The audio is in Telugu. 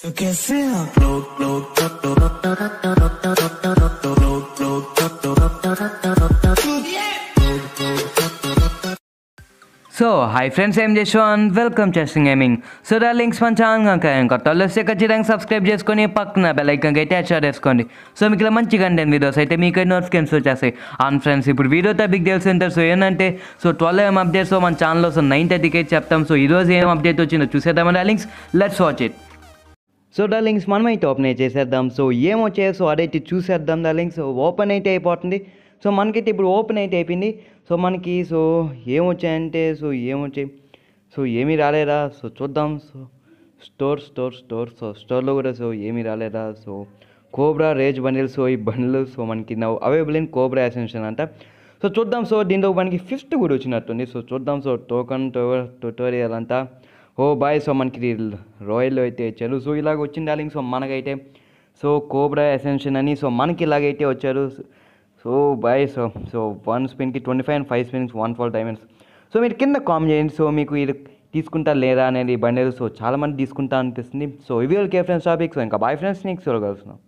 సో హై ఫ్రెండ్స్ ఏం చేసాం వెల్కమ్ చేస్తాం గేమింగ్ సో దా లింక్స్ మంచి ఛానల్ కొత్త వస్తే ఖచ్చితంగా సబ్స్క్రైబ్ చేసుకొని పక్కన బెల్ ఐకన్ అయితే అటాచ్ చేసుకోండి సో మీకు ఇలా మంచి కంటెంట్ వీడియోస్ అయితే మీకు నోటిఫికేషన్స్ వచ్చేస్తాయి ఆన్ ఫ్రెండ్స్ ఇప్పుడు వీడియో టాపిక్ తెలుసు సో ఏంటంటే సో ట్వెల్వ్ ఏం అప్డేట్స్ మన ఛానల్లో సో నైన్ థర్టీకి చెప్తాం సో ఈరోజు ఏం అప్డేట్ వచ్చిందో చూసేద్దామని links let's watch it so darlings మనమైతే ఓపెన్ అయితే చేసేద్దాం సో ఏమో సో అదైతే చూసేద్దాం డార్లింగ్స్ ఓపెన్ అయితే అయిపోతుంది సో మనకైతే ఇప్పుడు ఓపెన్ అయితే అయిపోయింది సో మనకి సో ఏమొచ్చాయంటే సో ఏమొచ్చాయి సో ఏమీ రాలేదా సో చూద్దాం so store store store so స్టోర్లో కూడా సో ఏమీ రాలేదా so Cobra rage bundle so ఈ బండిలు సో మనకి నవ్వు అవైలబుల్ ఇన్ కోబ్రా అసెన్షన్ అంట సో చూద్దాం సో దీంట్లో మనకి ఫిఫ్త్ కూడా వచ్చినట్టుంది సో చూద్దాం సో టోకన్ టోవర్ ట్యూటోరియల్ అంతా ఓ బాయ్ సో మనకి రాయల్ అయితే వచ్చారు సో ఇలాగ వచ్చింది డార్లింగ్ సో మనకైతే సో కోబ్రా ఎసెన్షన్ అని సో మనకి ఇలాగైతే వచ్చారు so boy so so one స్పిన్కి twenty five and five spins one four diamonds so మీరు కింద కామ్ చేయండి సో మీకు ఇది తీసుకుంటారు లేదా అనేది బండేలు సో చాలామంది తీసుకుంటా అనిపిస్తుంది సో ఇవి వాళ్ళ కే ఫ్రెండ్స్ సో ఇంకా బాయ్ ఫ్రెండ్స్ నీకు సో కలుస్తున్నాం